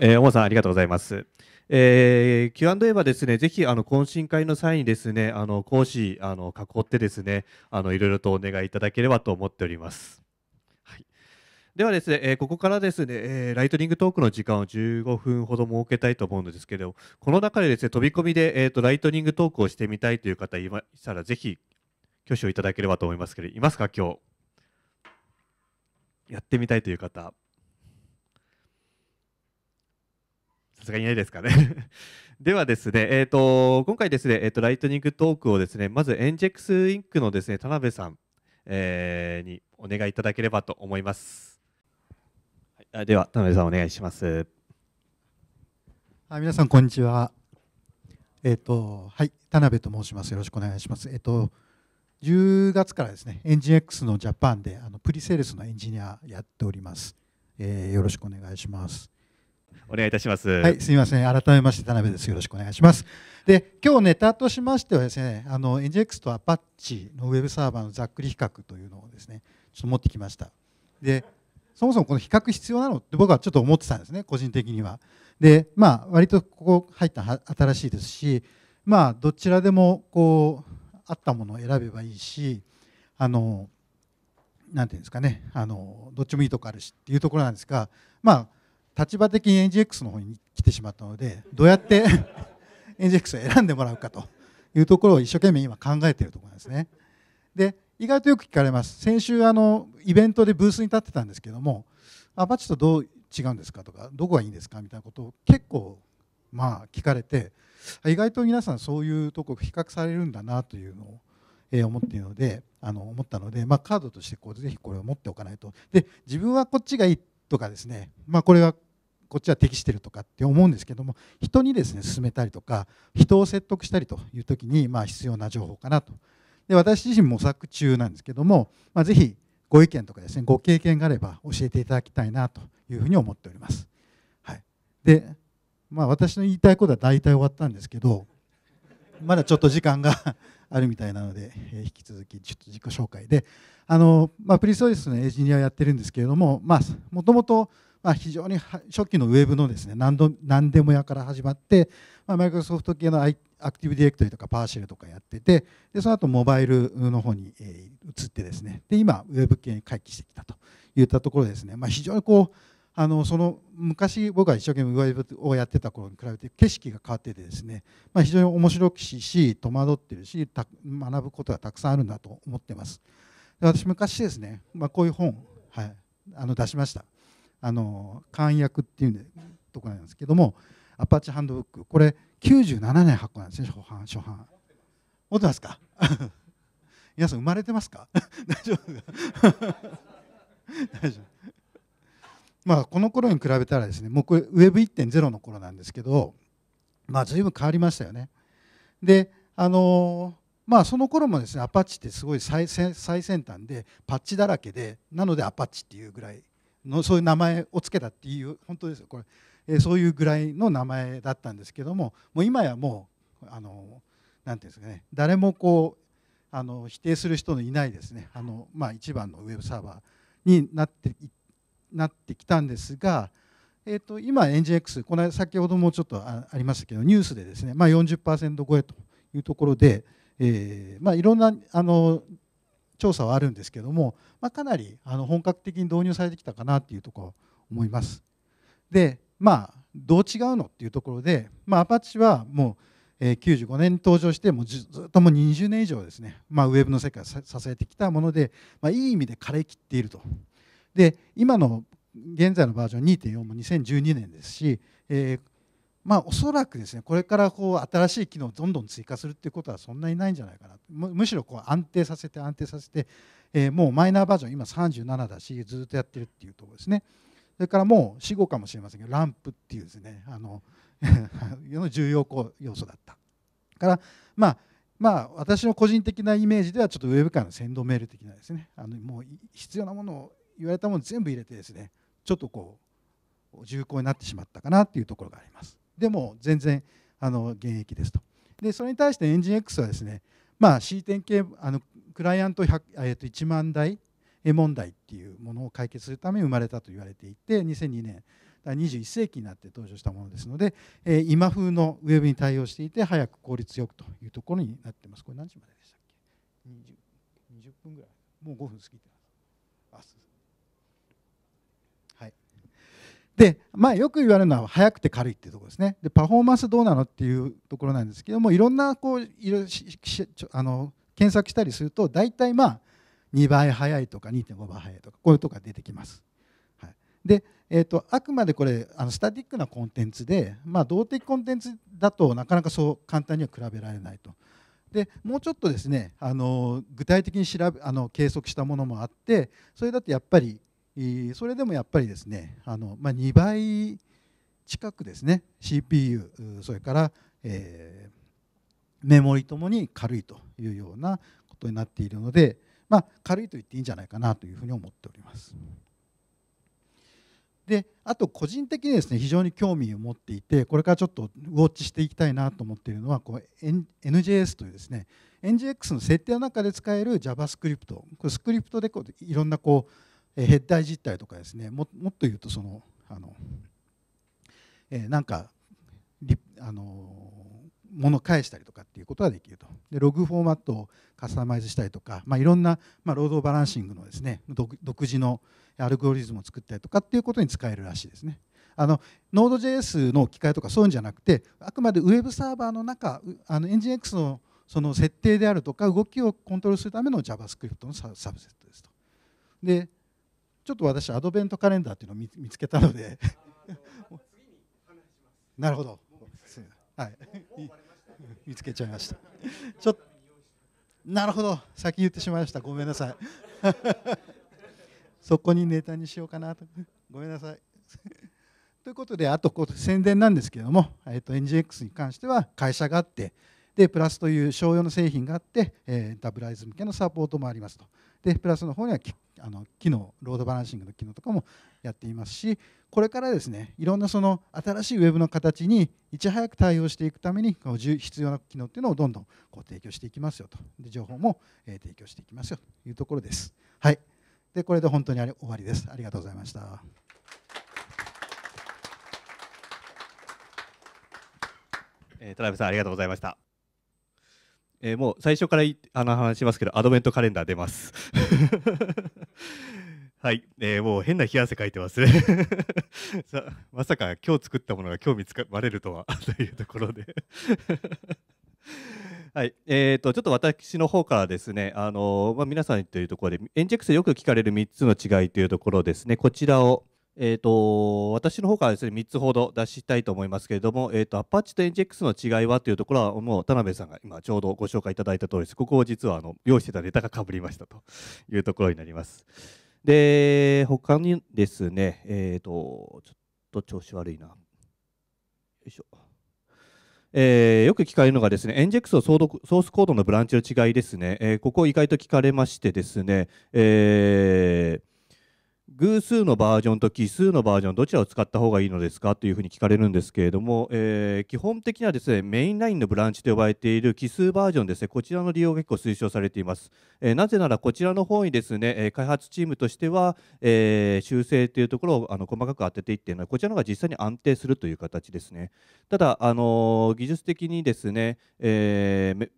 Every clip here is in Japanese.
えー、大さんありがとうございます。えー、Q&A はですね、ぜひあの懇親会の際にですね、あの講師あの囲ってですね、あのいろいろとお願いいただければと思っております。はい、ではですね、えー、ここからですね、えー、ライトニングトークの時間を15分ほど設けたいと思うんですけど、この中でですね、飛び込みでえっ、ー、とライトニングトークをしてみたいという方いましたらぜひ挙手をいただければと思いますけど、いますか今日。やってみたいという方。すがにないですかね ではですね、えーと、今回ですね、えーと、ライトニングトークをですね、まずエンジェクスインクのですね、田辺さん、えー、にお願いいただければと思います。はい、では、田辺さんお願いします。はい、皆さんこんにちは。えっ、ー、と、はい、田辺と申します。よろしくお願いします。えっ、ー、と、10月からですね、エンジン X のジャパンであのプリセールスのエンジニアやっております。えー、よろしくお願いします。お願いいたします。はい、すみません。改めまして田辺です。よろしくお願いします。で、今日ネタとしましてはですね、あの NGX と Apache のウェブサーバーのざっくり比較というのをですね、ちょっと持ってきました。で、そもそもこの比較必要なのって僕はちょっと思ってたんですね、個人的には。で、まあ割とここ入った新しいですし、まあどちらでもこうあったものを選べばいいし、あの。なんていうんですかねあのどっちもいいとこあるしっていうところなんですが、まあ、立場的に NGX の方に来てしまったのでどうやって NGX を選んでもらうかというところを一生懸命今考えているところなんですね。で意外とよく聞かれます先週あのイベントでブースに立ってたんですけどもアパッチとどう違うんですかとかどこがいいんですかみたいなことを結構まあ聞かれて意外と皆さんそういうとこ比較されるんだなというのをえ思っているのであの思ったので、まあ、カードとしてこうぜひこれを持っておかないとで自分はこっちがいいとかですね、まあ、これはこっちは適してるとかって思うんですけども人にですね勧めたりとか人を説得したりという時にまあ必要な情報かなとで私自身模索中なんですけども、まあ、ぜご意見とかですねご経験があれば教えていただきたいなというふうに思っております、はい、で、まあ、私の言いたいことは大体終わったんですけどまだちょっと時間が あるみたいなので、え引き続きちょっと自己紹介であの、まあ、プリソーリスのエンジニアをやってるんですけれどももともと、まあ、非常に初期のウェブのですね何度何でもやから始まって、まあ、マイクロソフト系のアクティブディレクトリとかパーシェルとかやっててでその後モバイルの方に、え移ってですねで今ウェブ系に回帰してきたといったところですね、まあ、非常にこうあのその昔僕が一生懸命ウェブをやってた頃に比べて景色が変わっててですね、まあ、非常に面白くし戸惑ってるし学ぶことがたくさんあるんだと思ってます。私昔ですね、まあ、こういう本、はい、あの出しました。あの簡約っていうところなんですけどもアパッチハンドブックこれ97年発行なんですね初版初版持ってますか 皆さん生まれてますか 大丈夫大丈夫まあこの頃に比べたらですねもうこれ Web1.0 の頃なんですけどまあ随分変わりましたよねであのまあその頃もですねアパッチってすごい最先端でパッチだらけでなのでアパッチっていうぐらいのそういう名前を付けたっていう本当ですよこれ、えー、そういうぐらいの名前だったんですけどももう今やもうあのなんていうんですかね誰もこうあの否定する人のいないですねあの、まあ、一番のウェブサーバーになってなってきたんですが、えーと、と今 NGX この先ほどもちょっとありましたけどニュースでですね、まあ、40%超えというところで、えーまあ、いろんなあの調査はあるんですけども、まあ、かなりあの本格的に導入されてきたかなっていうところ思います。でまあどう違うのっていうところで、まあ、アパッチはもう95年に登場してもうずっともう20年以上ですね、まあ、ウェブの世界を支えてきたもので、まあ、いい意味で枯れきっていると。で今の現在のバージョン2.4も2012年ですし、えーまあ、おそらくですねこれからこう新しい機能をどんどん追加するっていうことはそんなにないんじゃないかなむしろこう安定させて安定させて、えー、もうマイナーバージョン今37だしずっとやってるっていうところですねそれからもう死後かもしれませんけどランプっていうですね あの重要要素だったからまあまあ、私の個人的なイメージではちょっとウェブ界の先導メール的なですねあのもう必要なものを言われたもの全部入れてですねちょっとこう重厚になってしまったかなというところがあります。でも全然あの現役ですと。でそれに対してエンジン X はですね、まあ、C10 系あのクライアント100、えっと1万台問題っていうものを解決するために生まれたと言われていて2002年21世紀になって登場したものですので、えー、今風のウェブに対応していて早く効率よくというところになってます。これ何時まででしたっけ 20, 20分ぐらいもう5分過ぎてます。あす。で、まあ、よく言われるのは速くて軽いっていうところですねでパフォーマンスどうなのっていうところなんですけどもいろんなこういろあの検索したりすると大体まあ2倍速いとか2.5倍速いとかこういうとこが出てきます。はい、で、えーと、とあくまでこれあのスタティックなコンテンツで、まあ、動的コンテンツだとなかなかそう簡単には比べられないと。でもうちょっとですねあの具体的に調べあの計測したものもあってそれだとやっぱりそれでもやっぱりですねあの、まあ、2倍近くですね CPU それから、えー、メモリともに軽いというようなことになっているので、まあ、軽いと言っていいんじゃないかなというふうに思っております。であと個人的にですね非常に興味を持っていてこれからちょっとウォッチしていきたいなと思っているのはこう NJS というですね NGX の設定の中で使える JavaScript これスクリプトでこういろんなこうダー実態とかですねもっと言うとそのあの、えー、なんかあの物返したりとかっていうことができるとでログフォーマットをカスタマイズしたりとか、まあ、いろんな、まあ、労働バランシングのですね独自のアルゴリズムを作ったりとかっていうことに使えるらしいですね。あの Node.js の機械とかそういうんじゃなくてあくまで Web サーバーの中あの Nginx のその設定であるとか動きをコントロールするための JavaScript のサブセットですと。でちょっと私アドベントカレンダーっていうのを見つけたので なるほどはい見つけちゃいましたちょなるほど先言ってしまいましたごめんなさい そこにネタにしようかなとごめんなさいということであと宣伝なんですけども、えー、と NGX に関しては会社があってでプラスという商用の製品があって、えエンタープライズ向けのサポートもありますとでプラスの方にはあの機能ロードバランシングの機能とかもやっていますしこれからですねいろんなその新しいウェブの形にいち早く対応していくために必要な機能っていうのをどんどんこう提供していきますよとで情報も、え提供していきますよというところです。はいでこれで本当に終わりです。ありがとうございました。えー、トラさんありがとうございました。えー、もう最初からあの話しますけど、アドベントカレンダー出ます。はい、えー、もう変な冷や汗かいてますね まさか今日作ったものが今日見つかバれるとは というところではい、えーと、ちょっと私の方からですね、あのまあ、皆さんというところで、エンジェクスでよく聞かれる3つの違いというところですね、こちらを、えーと、私の方からですね3つほど出したいと思いますけれども、えーと、アパッチと NGX の違いはというところはもう田辺さんが今ちょうどご紹介いただいた通りですここを実はあの用意してたネタがかぶりましたというところになりますで他にですねえっ、ー、とちょっと調子悪いなよいしょえー、よく聞かれるのがですね、NGX とソースコードのブランチの違いですね、えー、ここ意外と聞かれましてですね、えー、偶数のバージョンと奇数のバージョンどちらを使った方がいいのですかというふうに聞かれるんですけれども、えー、基本的にはですねメインラインのブランチと呼ばれている奇数バージョンですねこちらの利用が結構推奨されています、えー、なぜならこちらの方にですね開発チームとしては、えー、修正というところをあの細かく当てていっているのはこちらの方が実際に安定するという形ですねただあの技術的にですね、えー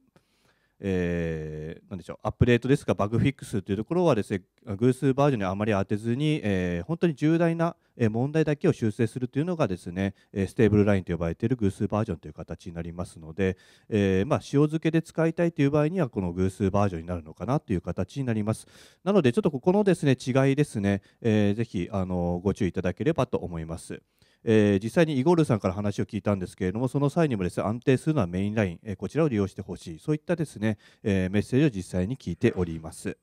えー、でしょうアップデートですかバグフィックスというところはですね偶数バージョンにあまり当てずに、えー、本当に重大な問題だけを修正するというのがですねステーブルラインと呼ばれている偶数バージョンという形になりますので、えー、まあ、塩漬けで使いたいという場合にはこの偶数バージョンになるのかなという形になりますなのでちょっとここのですね違いですね、えー、ぜひあのご注意いただければと思います。えー、実際にイゴールさんから話を聞いたんですけれども、その際にもです、ね、安定するのはメインライン、えー、こちらを利用してほしい、そういったですね、えー、メッセージを実際に聞いております。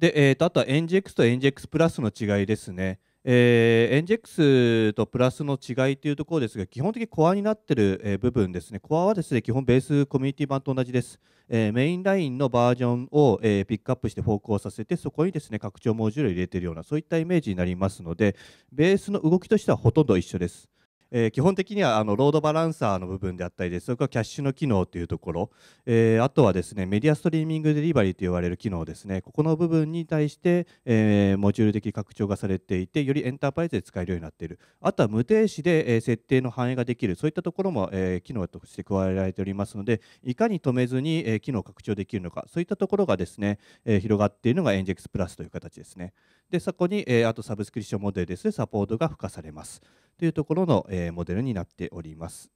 で、えーと、あとは NGX と NGX プラスの違いですね。えー、ックスとプラスの違いというところですが、基本的にコアになっている、え部分ですね、コアはですね基本ベースコミュニティ版と同じです。えー、メインラインのバージョンを、えー、ピックアップしてクをさせて、そこにですね拡張モジュールを入れているような、そういったイメージになりますので、ベースの動きとしてはほとんど一緒です。えー、基本的にはあのロードバランサーの部分であったりですとかキャッシュの機能というところ、えー、あとはですねメディアストリーミングデリバリーと言われる機能ですねここの部分に対して、えー、モジュール的拡張がされていてよりエンタープライズで使えるようになっているあとは無停止で、え設定の反映ができるそういったところも、え機能として加えられておりますのでいかに止めずに、え機能を拡張できるのかそういったところがですね、え広がっているのがエンジェクスプラスという形ですね。でそこに、えー、あとサブスクリプションモデルですねサポートが付加されますというところの、えー、モデルになっております。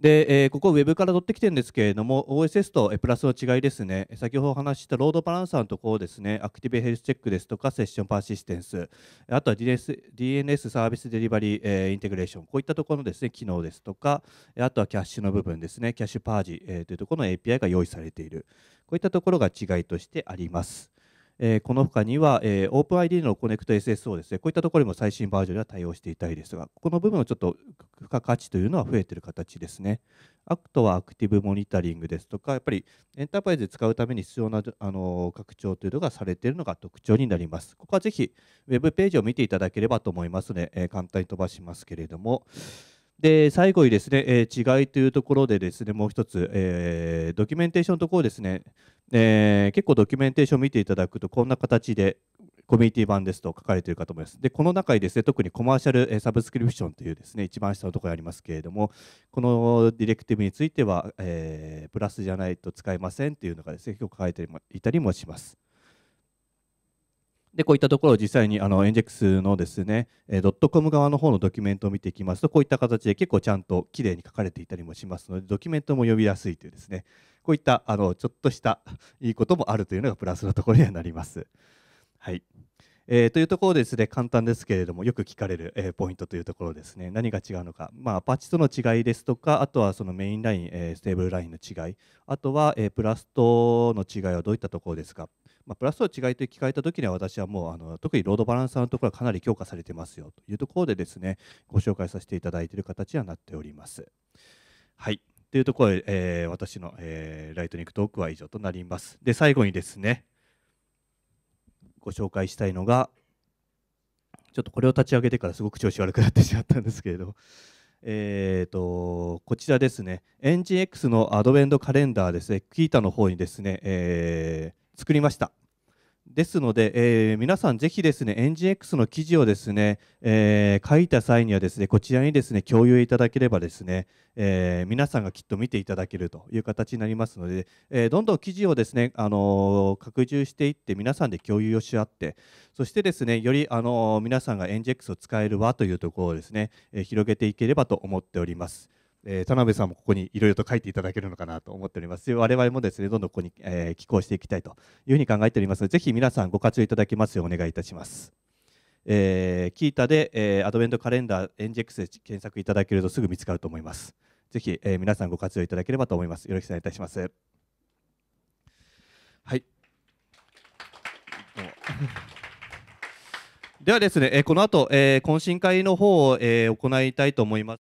で、えー、ここ Web から取ってきてるんですけれども OSS とプラスの違いですね先ほどお話ししたロードバランサーのところですねアクティブヘルスチェックですとかセッションパーシステンスあとは DNS, DNS サービスデリバリー、えー、インテグレーションこういったところのですね機能ですとかあとはキャッシュの部分ですねキャッシュパージ、えー、というところの API が用意されているこういったところが違いとしてあります。えー、この他には、えー、オープン i d のコネクト SSO ですね、こういったところにも最新バージョンでは対応していたりですが、ここの部分のちょっと付加価値というのは増えている形ですね。あとはアクティブモニタリングですとか、やっぱりエンタープライズで使うために必要なあの拡張というのがされているのが特徴になります。ここはぜひ Web ページを見ていただければと思いますの、で、えー、簡単に飛ばしますけれども、で最後にですね、えー、違いというところでですねもう一つ、えー、ドキュメンテーションのところですね、えー、結構ドキュメンテーションを見ていただくとこんな形でコミュニティ版ですと書かれているかと思います。で、この中にですね、特にコマーシャルサブスクリプションというですね、一番下のところにありますけれども、このディレクティブについては、えー、プラスじゃないと使えませんというのがですね、結構書かれていたりもします。で、こういったところを実際にあのエンジェクスのですね、えドットコム側の方のドキュメントを見ていきますと、こういった形で結構ちゃんときれいに書かれていたりもしますので、ドキュメントも呼びやすいというですね、こういったあのちょっとしたいいこともあるというのがプラスのところにはなります。はい。えー、というところですね簡単ですけれどもよく聞かれる、えー、ポイントというところですね何が違うのか、まあ、アパッチとの違いですとかあとはそのメインライン、えー、ステーブルラインの違いあとは、えプラスとの違いはどういったところですかまあ、プラスと違いと聞かれた時には私はもうあの特にロードバランサーのところはかなり強化されてますよというところでですねご紹介させていただいている形にはなっております。はいというところで、えー、私の、えー、ライトニングトークは以上となります。で最後にですねご紹介したいのがちょっとこれを立ち上げてからすごく調子悪くなってしまったんですけれどえーと、こちらですね、エンジン X のアドベントカレンダーですね、キータの方にですね、えー、作りました。ですので、えー、皆さんぜひですね、ジン x の記事をですね、えー、書いた際にはですね、こちらにですね、共有いただければですね、えー、皆さんがきっと見ていただけるという形になりますので、えどんどん記事をですね、あの拡充していって、皆さんで共有をし合って、そしてですね、より、あの皆さんがエンジン x を使える輪というところをですね、え広げていければと思っております。えー、田辺さんもここにいろいろと書いていただけるのかなと思っております我々もですねどんどんここに、えー、寄稿していきたいというふうに考えておりますのでぜひ皆さんご活用いただきますようお願いいたします。えー、キータで、えー、アドベントカレンダーエンジェクスで検索いただけるとすぐ見つかると思います。ぜひ、えー、皆さんご活用いただければと思います。よろしくお願いいたします。はい。ではですね、えー、この後、えー、懇親会の方を、えー、行いたいと思います。